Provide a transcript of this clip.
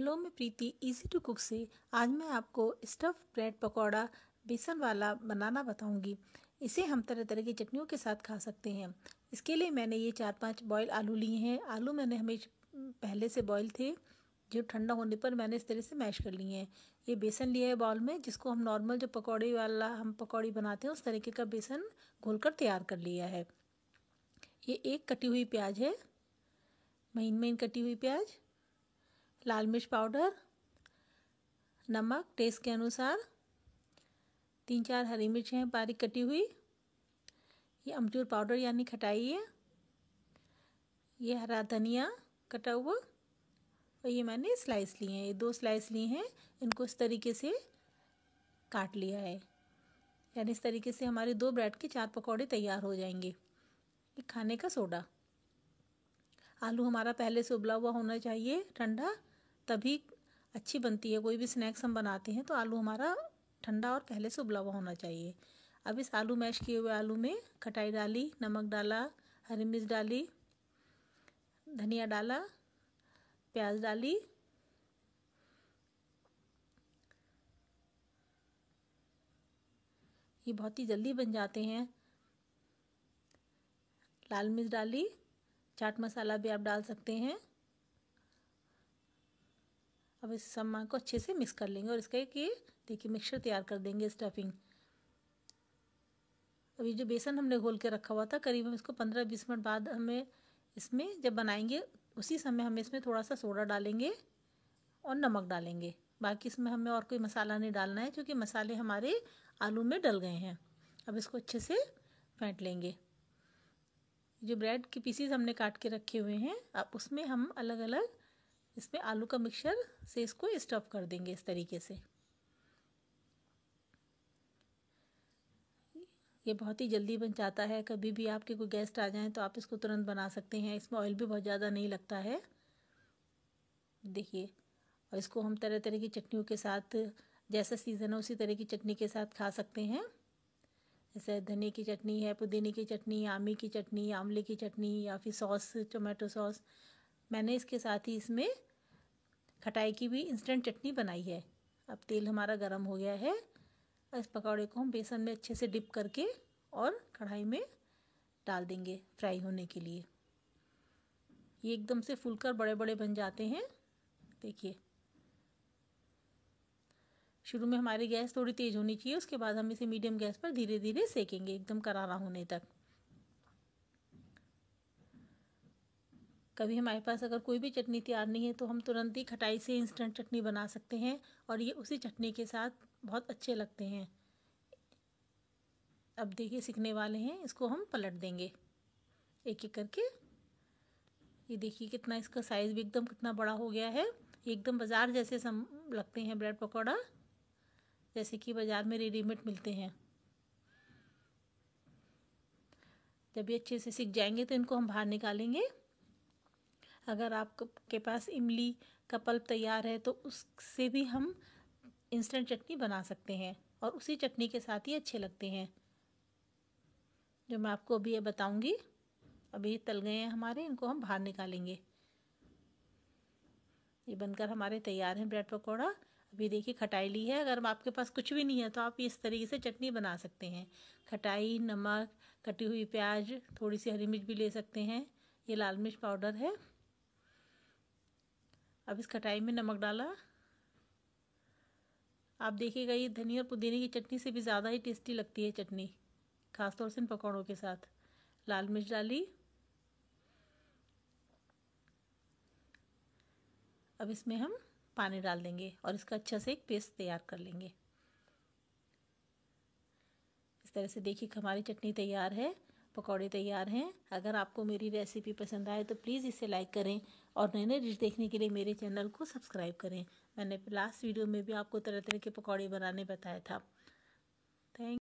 hello मैं प्रीति easy to cook से आज मैं आपको स्टफ ब्रेड पकौड़ा बेसन वाला बनाना बताऊंगी इसे हम तरह तरह की चटनियों के साथ खा सकते हैं इसके लिए मैंने ये चार पांच बॉयल आलू लिए हैं आलू मैंने हमेशा पहले से बॉयल थे जो ठंडा होने पर मैंने इस तरह से मैश कर लिए हैं ये बेसन लिया है बॉल में जिसको हम नॉर्मल जो पकौड़े वाला हम पकौड़ी बनाते हैं उस तरीके का बेसन घोल कर तैयार कर लिया है ये एक कटी हुई प्याज है महीन महीन कटी हुई प्याज लाल मिर्च पाउडर नमक टेस्ट के अनुसार तीन चार हरी मिर्च हैं बारीक कटी हुई ये अमचूर पाउडर यानी खटाई है ये हरा धनिया कटा हुआ और ये मैंने स्लाइस लिए हैं ये दो स्लाइस लिए हैं इनको इस तरीके से काट लिया है यानी इस तरीके से हमारे दो ब्रेड के चार पकौड़े तैयार हो जाएंगे ये खाने का सोडा आलू हमारा पहले से उबला हुआ होना चाहिए ठंडा तभी अच्छी बनती है कोई भी स्नैक्स हम बनाते हैं तो आलू हमारा ठंडा और पहले से उबला हुआ होना चाहिए अब इस आलू मैश किए हुए आलू में खटाई डाली नमक डाला हरी मिर्च डाली धनिया डाला प्याज डाली ये बहुत ही जल्दी बन जाते हैं लाल मिर्च डाली चाट मसाला भी आप डाल सकते हैं अब इस सामान को अच्छे से मिक्स कर लेंगे और इसका एक ये देखिए मिक्सचर तैयार कर देंगे स्टफिंग अब ये जो बेसन हमने घोल के रखा हुआ था करीब हम इसको पंद्रह बीस मिनट बाद हमें इसमें जब बनाएंगे उसी समय हम इसमें थोड़ा सा सोडा डालेंगे और नमक डालेंगे बाकी इसमें हमें और कोई मसाला नहीं डालना है क्योंकि मसाले हमारे आलू में डल गए हैं अब इसको अच्छे से फेंट लेंगे जो ब्रेड के पीसीज हमने काट के रखे हुए हैं अब उसमें हम अलग अलग इसमें आलू का मिक्सचर से इसको स्टफ़ कर देंगे इस तरीके से ये बहुत ही जल्दी बन जाता है कभी भी आपके कोई गेस्ट आ जाएं तो आप इसको तुरंत बना सकते हैं इसमें ऑयल भी बहुत ज़्यादा नहीं लगता है देखिए और इसको हम तरह तरह की चटनियों के साथ जैसा सीज़न है उसी तरह की चटनी के साथ खा सकते हैं जैसे धनिया की चटनी है पुदीने की चटनी आमी की चटनी आंवले की चटनी या फिर सॉस टोमेटो सॉस मैंने इसके साथ ही इसमें खटाई की भी इंस्टेंट चटनी बनाई है अब तेल हमारा गर्म हो गया है इस पकौड़े को हम बेसन में अच्छे से डिप करके और कढ़ाई में डाल देंगे फ्राई होने के लिए ये एकदम से फूलकर बड़े बड़े बन जाते हैं देखिए शुरू में हमारी गैस थोड़ी तेज़ होनी चाहिए उसके बाद हम इसे मीडियम गैस पर धीरे धीरे सेकेंगे एकदम करारा होने तक कभी हमारे पास अगर कोई भी चटनी तैयार नहीं है तो हम तुरंत ही खटाई से इंस्टेंट चटनी बना सकते हैं और ये उसी चटनी के साथ बहुत अच्छे लगते हैं अब देखिए सीखने वाले हैं इसको हम पलट देंगे एक एक करके ये देखिए कितना इसका साइज़ भी एकदम कितना बड़ा हो गया है एकदम बाज़ार जैसे सम लगते हैं ब्रेड पकौड़ा जैसे कि बाज़ार में रेडीमेड मिलते हैं जब ये अच्छे से सीख जाएंगे तो इनको हम बाहर निकालेंगे अगर आपके पास इमली का पल्प तैयार है तो उससे भी हम इंस्टेंट चटनी बना सकते हैं और उसी चटनी के साथ ही अच्छे लगते हैं जो मैं आपको अभी ये बताऊंगी अभी तल गए हैं हमारे इनको हम बाहर निकालेंगे ये बनकर हमारे तैयार हैं ब्रेड पकौड़ा अभी देखिए खटाई ली है अगर आपके पास कुछ भी नहीं है तो आप इस तरीके से चटनी बना सकते हैं खटाई नमक कटी हुई प्याज थोड़ी सी हरी मिर्च भी ले सकते हैं ये लाल मिर्च पाउडर है अब इस कटाई में नमक डाला आप देखिएगा ये धनिया और पुदीने की चटनी से भी ज़्यादा ही टेस्टी लगती है चटनी खासतौर से इन पकौड़ों के साथ लाल मिर्च डाली अब इसमें हम पानी डाल देंगे और इसका अच्छा से एक पेस्ट तैयार कर लेंगे इस तरह से देखिए हमारी चटनी तैयार है पकौड़े तैयार हैं अगर आपको मेरी रेसिपी पसंद आए तो प्लीज़ इसे लाइक करें और नए नए डिश देखने के लिए मेरे चैनल को सब्सक्राइब करें मैंने लास्ट वीडियो में भी आपको तरह तरह के पकौड़े बनाने बताया था